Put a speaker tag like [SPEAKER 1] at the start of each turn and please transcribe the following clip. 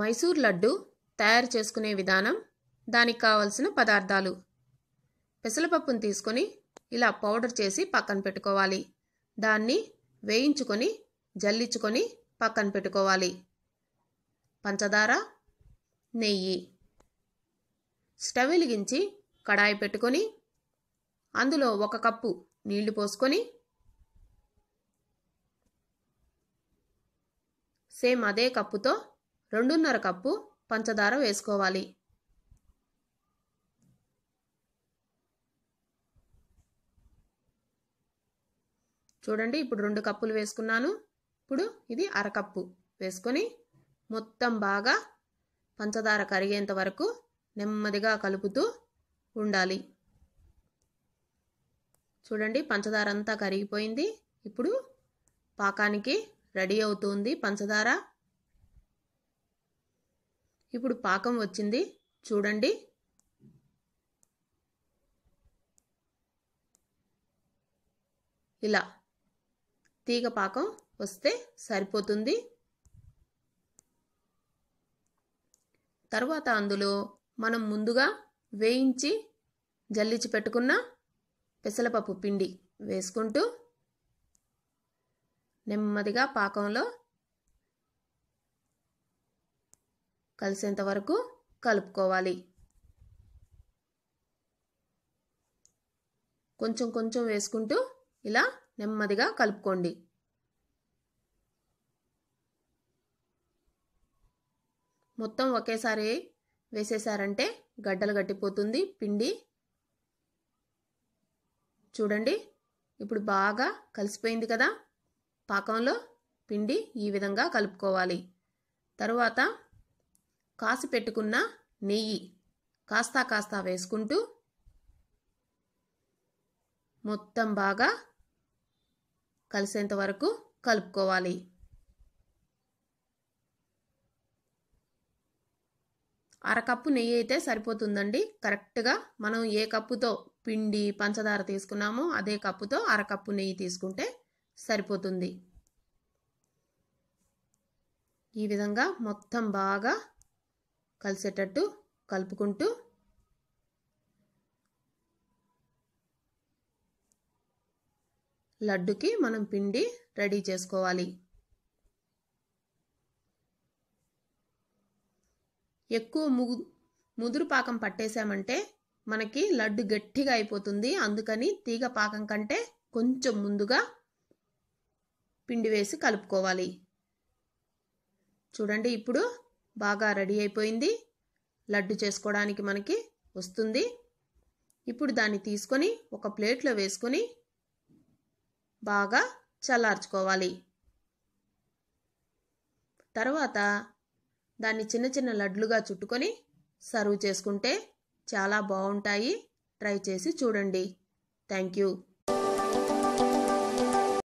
[SPEAKER 1] మైసూర్ లడ్డు తయారు చేసుకునే విధానం దానికి కావలసిన పదార్థాలు పెసలపప్పును తీసుకొని ఇలా పౌడర్ చేసి పక్కన పెట్టుకోవాలి దాన్ని వేయించుకొని జల్లించుకొని పక్కన పెట్టుకోవాలి పంచదార నెయ్యి స్టవ్ వెలిగించి కడాయి పెట్టుకొని అందులో ఒక కప్పు నీళ్లు పోసుకొని సేమ్ అదే కప్పుతో రెండున్నర కప్పు పంచదార వేసుకోవాలి చూడండి ఇప్పుడు రెండు కప్పులు వేసుకున్నాను ఇప్పుడు ఇది అరకప్పు వేసుకొని మొత్తం బాగా పంచదార కరిగేంత వరకు నెమ్మదిగా కలుపుతూ ఉండాలి చూడండి పంచదార అంతా కరిగిపోయింది ఇప్పుడు పాకానికి రెడీ అవుతుంది పంచదార ఇప్పుడు పాకం వచ్చింది చూడండి ఇలా తీగ పాకం వస్తే సరిపోతుంది తర్వాత అందులో మనం ముందుగా వేయించి జల్లిచి పెట్టుకున్న పెసలపప్పు పిండి వేసుకుంటూ నెమ్మదిగా పాకంలో కలిసేంత వరకు కలుపుకోవాలి కొంచెం కొంచెం వేసుకుంటూ ఇలా నెమ్మదిగా కలుపుకోండి మొత్తం ఒకేసారి వేసేసారంటే గడ్డలు గట్టిపోతుంది పిండి చూడండి ఇప్పుడు బాగా కలిసిపోయింది కదా పాకంలో పిండి ఈ విధంగా కలుపుకోవాలి తరువాత కాసి పెట్టుకున్న నెయ్యి కాస్తా కాస్తా వేసుకుంటూ మొత్తం బాగా కలిసేంత వరకు కలుపుకోవాలి అరకప్పు నెయ్యి అయితే సరిపోతుందండి కరెక్ట్గా మనం ఏ కప్పుతో పిండి పంచదార తీసుకున్నామో అదే కప్పుతో అరకప్పు నెయ్యి తీసుకుంటే సరిపోతుంది ఈ విధంగా మొత్తం బాగా కలిసేటట్టు కలుపుకుంటూ లడ్డుకి మనం పిండి రెడీ చేసుకోవాలి ఎక్కువ ముదురు పాకం పట్టేశామంటే మనకి లడ్డు గట్టిగా అయిపోతుంది అందుకని తీగ పాకం కంటే కొంచెం ముందుగా పిండి వేసి కలుపుకోవాలి చూడండి ఇప్పుడు బాగా రెడీ అయిపోయింది లడ్డు చేసుకోవడానికి మనకి వస్తుంది ఇప్పుడు దాన్ని తీసుకొని ఒక ప్లేట్లో వేసుకొని బాగా చల్లార్చుకోవాలి తర్వాత దాన్ని చిన్న చిన్న లడ్లుగా చుట్టుకొని సర్వ్ చేసుకుంటే చాలా బాగుంటాయి ట్రై చేసి చూడండి థ్యాంక్ యూ